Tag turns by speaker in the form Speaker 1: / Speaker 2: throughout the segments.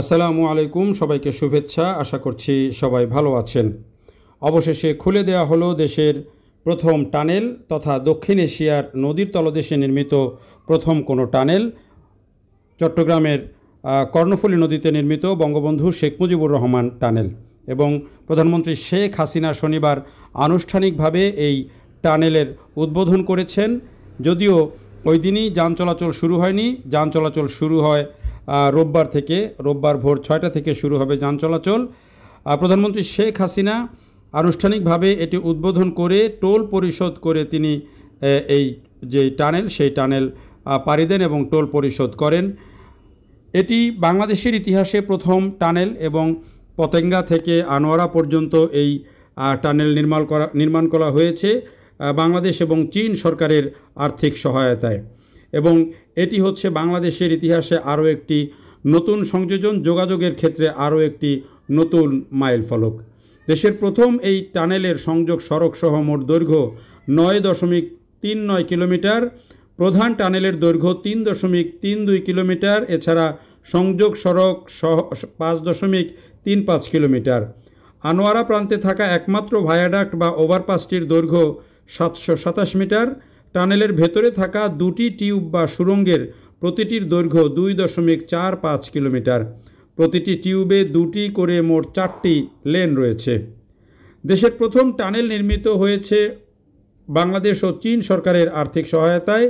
Speaker 1: আসসালামু আলাইকুম সবাইকে শুভেচ্ছা আশা করছি সবাই ভালো আছেন অবশেষে খুলে দেয়া হলো দেশের প্রথম টানেল তথা দক্ষিণ এশিয়ার নদীর তলদেশে নির্মিত প্রথম কোনো টানেল চট্টগ্রামের কর্ণফুলী নদীতে নির্মিত বঙ্গবন্ধু শেখ মুজিবুর রহমান টানেল এবং প্রধানমন্ত্রী শেখ হাসিনা শনিবার আনুষ্ঠানিকভাবে এই টানেলের উদ্বোধন করেছেন যদিও ওই দিনই যান চলাচল শুরু হয়নি যান চলাচল শুরু হয় রোববার থেকে রোববার ভোর ছয়টা থেকে শুরু হবে যান চলাচল প্রধানমন্ত্রী শেখ হাসিনা আনুষ্ঠানিকভাবে এটি উদ্বোধন করে টোল পরিশোধ করে তিনি এই যে টানেল সেই টানেল পাড়ি দেন এবং টোল পরিশোধ করেন এটি বাংলাদেশের ইতিহাসে প্রথম টানেল এবং পতেঙ্গা থেকে আনোয়ারা পর্যন্ত এই টানেল নির্মাণ করা নির্মাণ করা হয়েছে বাংলাদেশ এবং চীন সরকারের আর্থিক সহায়তায় এবং এটি হচ্ছে বাংলাদেশের ইতিহাসে আরও একটি নতুন সংযোজন যোগাযোগের ক্ষেত্রে আরও একটি নতুন মাইল ফলক দেশের প্রথম এই টানেলের সংযোগ সড়কসহ মোট দৈর্ঘ্য নয় দশমিক তিন নয় কিলোমিটার প্রধান টানেলের দৈর্ঘ্য তিন দশমিক তিন দুই কিলোমিটার এছাড়া সংযোগ সড়ক সহ পাঁচ দশমিক তিন পাঁচ কিলোমিটার আনোয়ারা প্রান্তে থাকা একমাত্র ভায়াডাক্ট বা ওভারপাসটির দৈর্ঘ্য সাতশো সাতাশ মিটার টানেলের ভেতরে থাকা দুটি টিউব বা সুরঙ্গের প্রতিটির দৈর্ঘ্য দুই দশমিক চার পাঁচ কিলোমিটার প্রতিটি টিউবে দুটি করে মোট চারটি লেন রয়েছে দেশের প্রথম টানেল নির্মিত হয়েছে বাংলাদেশ ও চীন সরকারের আর্থিক সহায়তায়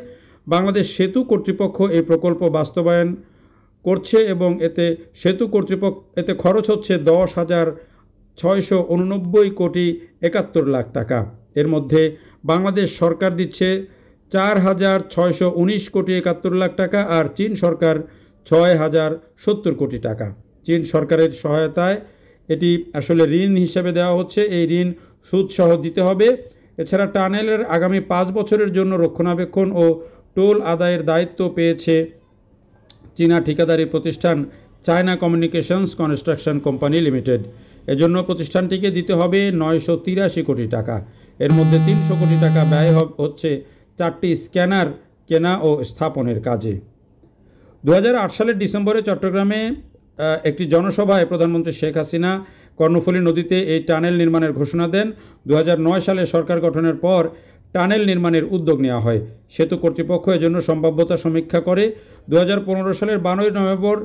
Speaker 1: বাংলাদেশ সেতু কর্তৃপক্ষ এই প্রকল্প বাস্তবায়ন করছে এবং এতে সেতু কর্তৃপক্ষ এতে খরচ হচ্ছে দশ হাজার ছয়শো উননব্বই কোটি একাত্তর লাখ টাকা এর মধ্যে বাংলাদেশ সরকার দিচ্ছে চার হাজার ছয়শো উনিশ কোটি একাত্তর লাখ টাকা আর চীন সরকার ছয় হাজার সত্তর কোটি টাকা চীন সরকারের সহায়তায় এটি আসলে ঋণ হিসাবে দেওয়া হচ্ছে এই ঋণ সুদসহ দিতে হবে এছাড়া টানেলের আগামী পাঁচ বছরের জন্য রক্ষণাবেক্ষণ ও টোল আদায়ের দায়িত্ব পেয়েছে চীনা ঠিকাদারি প্রতিষ্ঠান China communications construction company limited এজন্য প্রতিষ্ঠানটিকে দিতে হবে নয়শো তিরাশি কোটি টাকা এর মধ্যে তিনশো কোটি টাকা ব্যয় হচ্ছে চারটি স্ক্যানার কেনা ও স্থাপনের কাজে দু সালের ডিসেম্বরে চট্টগ্রামে একটি জনসভায় প্রধানমন্ত্রী শেখ হাসিনা কর্ণফুলী নদীতে এই টানেল নির্মাণের ঘোষণা দেন দু সালে সরকার গঠনের পর টানেল নির্মাণের উদ্যোগ নেওয়া হয় সেতু কর্তৃপক্ষ এজন্য সম্ভাব্যতা সমীক্ষা করে দু সালের বারোই নভেম্বর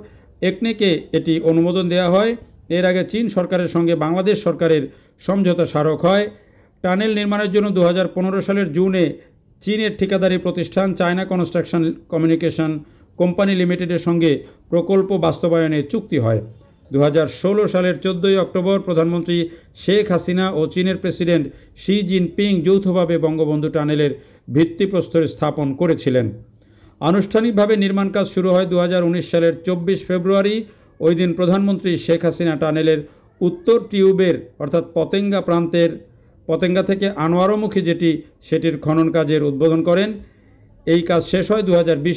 Speaker 1: একনেকে এটি অনুমোদন দেওয়া হয় এর আগে চীন সরকারের সঙ্গে বাংলাদেশ সরকারের সমঝোতা স্মারক হয় টানেল নির্মাণের জন্য দু সালের জুনে চীনের ঠিকাদারি প্রতিষ্ঠান চায়না কনস্ট্রাকশন কমিউনিকেশন কোম্পানি লিমিটেডের সঙ্গে প্রকল্প বাস্তবায়নে চুক্তি হয় দু সালের চোদ্দোই অক্টোবর প্রধানমন্ত্রী শেখ হাসিনা ও চীনের প্রেসিডেন্ট শি জিনপিং যৌথভাবে বঙ্গবন্ধু টানেলের ভিত্তিপ্রস্তর স্থাপন করেছিলেন আনুষ্ঠানিকভাবে নির্মাণ কাজ শুরু হয় দু সালের চব্বিশ ফেব্রুয়ারি ওই দিন প্রধানমন্ত্রী শেখ হাসিনা টানেলের উত্তর টিউবের অর্থাৎ পতেঙ্গা প্রান্তের পতেঙ্গা থেকে আনোয়ারমুখী যেটি সেটির খনন কাজের উদ্বোধন করেন এই কাজ শেষ হয় দু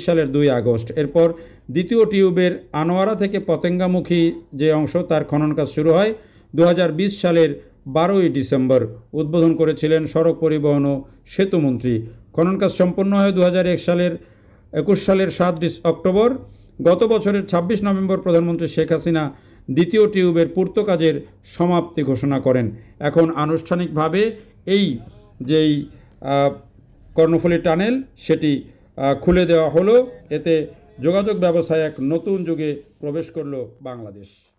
Speaker 1: সালের দুই আগস্ট এরপর দ্বিতীয় টিউবের আনোয়ারা থেকে পতেঙ্গামুখী যে অংশ তার খনন কাজ শুরু হয় দু সালের বারোই ডিসেম্বর উদ্বোধন করেছিলেন সড়ক পরিবহন ও সেতুমন্ত্রী খনন কাজ সম্পন্ন হয় দু সালের একুশ সালের সাত অক্টোবর গত বছরের ২৬ নভেম্বর প্রধানমন্ত্রী শেখ হাসিনা দ্বিতীয় টিউবের পূর্ত কাজের সমাপ্তি ঘোষণা করেন এখন আনুষ্ঠানিকভাবে এই যেই কর্ণফুলী টানেল সেটি খুলে দেওয়া হলো এতে যোগাযোগ ব্যবস্থায় এক নতুন যুগে প্রবেশ করল বাংলাদেশ